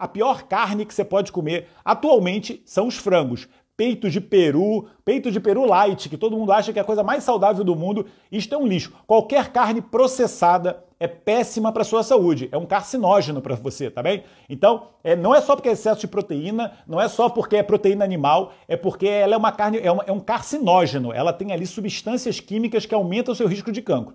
a pior carne que você pode comer atualmente são os frangos. Peito de peru, peito de peru light, que todo mundo acha que é a coisa mais saudável do mundo, isto é um lixo. Qualquer carne processada é péssima para sua saúde, é um carcinógeno para você, tá bem? Então, é, não é só porque é excesso de proteína, não é só porque é proteína animal, é porque ela é uma carne, é, uma, é um carcinógeno, ela tem ali substâncias químicas que aumentam o seu risco de cancro.